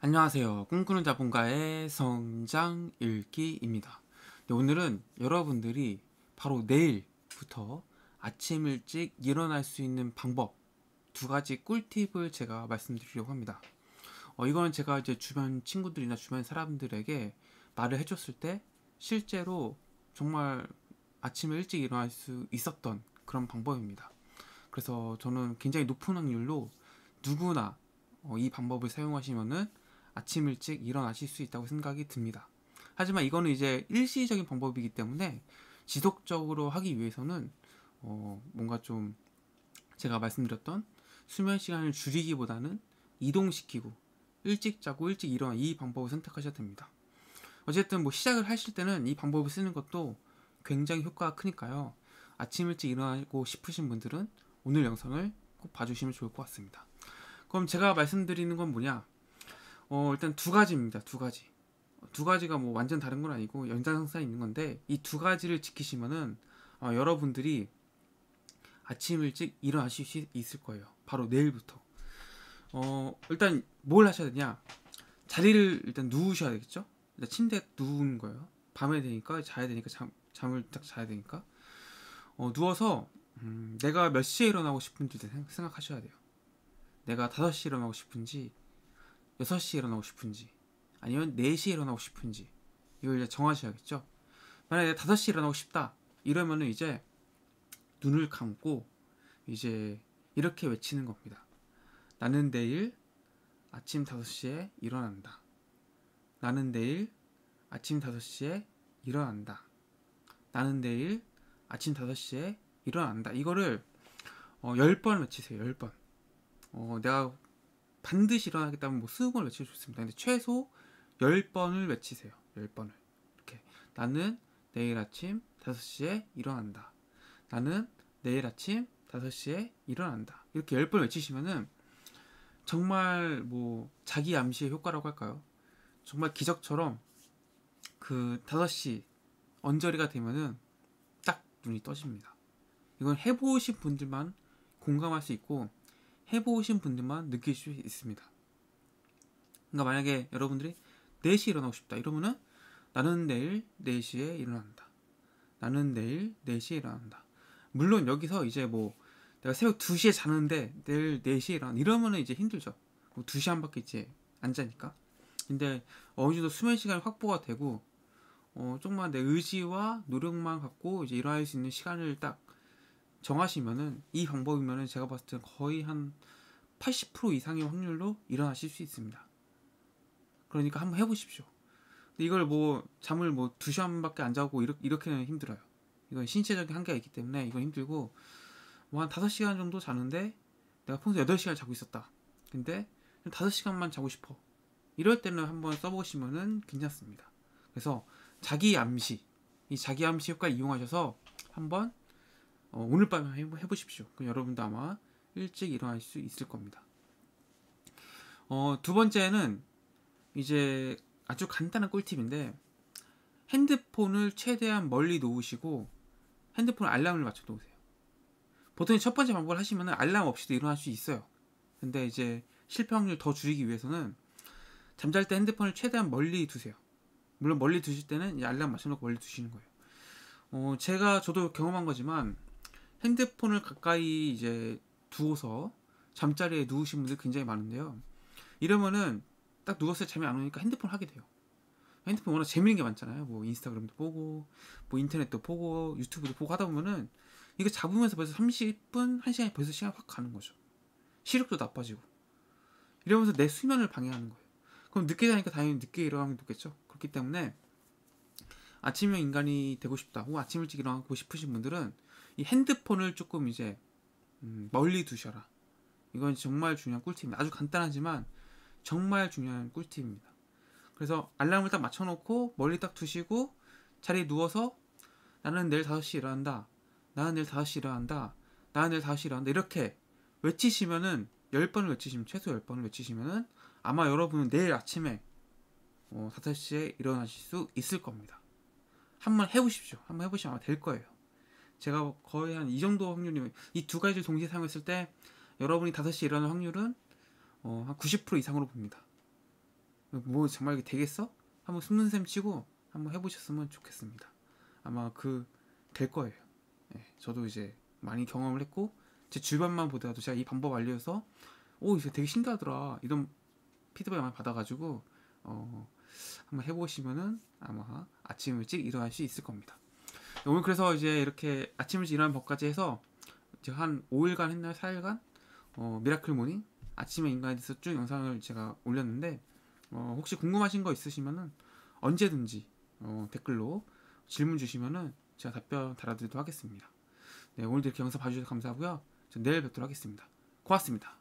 안녕하세요. 꿈꾸는 자본가의 성장 읽기입니다. 네, 오늘은 여러분들이 바로 내일부터 아침 일찍 일어날 수 있는 방법 두 가지 꿀팁을 제가 말씀드리려고 합니다. 어, 이건 제가 이제 주변 친구들이나 주변 사람들에게 말을 해줬을 때 실제로 정말 아침에 일찍 일어날 수 있었던 그런 방법입니다. 그래서 저는 굉장히 높은 확률로 누구나 어, 이 방법을 사용하시면은 아침 일찍 일어나실 수 있다고 생각이 듭니다. 하지만 이거는 이제 일시적인 방법이기 때문에 지속적으로 하기 위해서는 어, 뭔가 좀 제가 말씀드렸던 수면 시간을 줄이기보다는 이동시키고 일찍 자고 일찍 일어나 이 방법을 선택하셔야 됩니다. 어쨌든 뭐 시작을 하실 때는 이 방법을 쓰는 것도 굉장히 효과가 크니까요. 아침 일찍 일어나고 싶으신 분들은 오늘 영상을 꼭 봐주시면 좋을 것 같습니다. 그럼 제가 말씀드리는 건 뭐냐? 어, 일단 두 가지입니다. 두 가지. 두 가지가 뭐 완전 다른 건 아니고 연장선상에 있는 건데 이 두 가지를 지키시면은 어, 여러분들이 아침 일찍 일어나실 수 있을 거예요. 바로 내일부터. 어, 일단 뭘 하셔야 되냐? 자리를 일단 누우셔야 되겠죠? 일단 침대 누운 거예요. 밤에 되니까 자야 되니까 잠, 잠을 딱 자야 되니까 어, 누워서 음, 내가 몇 시에 일어나고 싶은지 생각하셔야 돼요. 내가 5시에 일어나고 싶은지 6시에 일어나고 싶은지 아니면 4시에 일어나고 싶은지 이걸 이제 정하셔야겠죠. 만약에 5시에 일어나고 싶다 이러면은 이제 눈을 감고 이제 이렇게 외치는 겁니다. 나는 내일 아침 5시에 일어난다. 나는 내일 아침 5시에 일어난다. 나는 내일 아침 5시에 일어난다. 이거를 어, 10번 외치세요. 10번. 어, 내가 반드시 일어나겠다면 뭐 스무 번을 외치수있습니다 근데 최소 1 0번을 외치세요. 1 0번을 이렇게 나는 내일 아침 5 시에 일어난다. 나는 내일 아침 5 시에 일어난다. 이렇게 1 0번 외치시면은 정말 뭐 자기 암시의 효과라고 할까요? 정말 기적처럼 그5시 언저리가 되면은 딱 눈이 떠집니다. 이건 해보신 분들만 공감할 수 있고 해보신 분들만 느낄 수 있습니다. 그러니까 만약에 여러분들이 4시에 일어나고 싶다 이러면은 나는 내일 4시에 일어난다. 나는 내일 4시에 일어난다. 물론 여기서 이제 뭐 내가 새벽 2시에 자는데 내일 4시에 일어난 이러면은 이제 힘들죠. 뭐 2시 한 바퀴 이제 안 자니까. 근데 어느 정도 수면 시간이 확보가 되고 어, 조금만 내 의지와 노력만 갖고 이제 일어날 수 있는 시간을 딱 정하시면은 이 방법이면은 제가 봤을 때 거의 한 80% 이상의 확률로 일어나실 수 있습니다. 그러니까 한번 해보십시오. 근데 이걸 뭐 잠을 뭐두 시간밖에 안 자고 이렇게, 이렇게는 힘들어요. 이건 신체적인 한계가 있기 때문에 이건 힘들고 뭐한 다섯 시간 정도 자는데 내가 평소 여덟 시간 자고 있었다. 근데 다섯 시간만 자고 싶어. 이럴 때는 한번 써보시면은 괜찮습니다. 그래서 자기 암시, 이 자기 암시 효과 이용하셔서 한번 어, 오늘 밤에 해보십시오. 그럼 여러분도 아마 일찍 일어날 수 있을 겁니다. 어, 두 번째는 이제 아주 간단한 꿀팁인데 핸드폰을 최대한 멀리 놓으시고 핸드폰 알람을 맞춰 놓으세요. 보통 첫 번째 방법을 하시면 알람 없이도 일어날 수 있어요. 근데 이제 실패 확률 더 줄이기 위해서는 잠잘 때 핸드폰을 최대한 멀리 두세요. 물론 멀리 두실 때는 알람 맞춰놓고 멀리 두시는 거예요. 어, 제가 저도 경험한 거지만 핸드폰을 가까이 이제 두어서 잠자리에 누우신 분들 굉장히 많은데요. 이러면은 딱 누웠을 때 잠이 안 오니까 핸드폰 하게 돼요. 핸드폰 워낙 재밌는 게 많잖아요. 뭐 인스타그램도 보고, 뭐 인터넷도 보고, 유튜브도 보고 하다 보면은 이거 잡으면서 벌써 30분, 1시간이 벌써 시간 이확 가는 거죠. 시력도 나빠지고. 이러면서 내 수면을 방해하는 거예요. 그럼 늦게 자니까 당연히 늦게 일어나면 좋겠죠. 그렇기 때문에 아침형 인간이 되고 싶다. 혹은 아침 일찍 일어나고 싶으신 분들은 이 핸드폰을 조금 이제 음, 멀리 두셔라. 이건 정말 중요한 꿀팁입니다. 아주 간단하지만 정말 중요한 꿀팁입니다. 그래서 알람을 딱 맞춰놓고 멀리 딱 두시고 자리에 누워서 나는 내일 5시 일어난다. 나는 내일 5시 일어난다. 나는 내일 5시 일어난다. 이렇게 외치시면은 10번을 외치시면 최소 10번을 외치시면은 아마 여러분은 내일 아침에 어, 5시에 일어나실 수 있을 겁니다. 한번 해보십시오. 한번 해보시면 아마 될 거예요. 제가 거의 한 이 정도 확률이면 이 두 가지를 동시에 사용했을 때 여러분이 5시에 일어날 확률은 어, 한 90% 이상으로 봅니다. 뭐 정말 이게 되겠어? 한번 숨는 셈 치고 한번 해보셨으면 좋겠습니다. 아마 그 될 거예요. 예, 저도 이제 많이 경험을 했고 제 주변만 보더라도 제가 이 방법 알려서 오 이제 되게 신기하더라 이런 피드백을 많이 받아가지고 어, 한번 해보시면은 아마 아침 일찍 일어날 수 있을 겁니다. 오늘 그래서 이제 이렇게 아침 일찍 일어나 법까지 해서 제가 한 5일간 했나요? 4일간? 어, 미라클 모닝 아침에 인간에 대해서 쭉 영상을 제가 올렸는데 어, 혹시 궁금하신 거 있으시면은 언제든지 어, 댓글로 질문 주시면은 제가 답변 달아드리도록 하겠습니다. 네, 오늘도 이렇게 영상 봐주셔서 감사하고요. 저 내일 뵙도록 하겠습니다. 고맙습니다.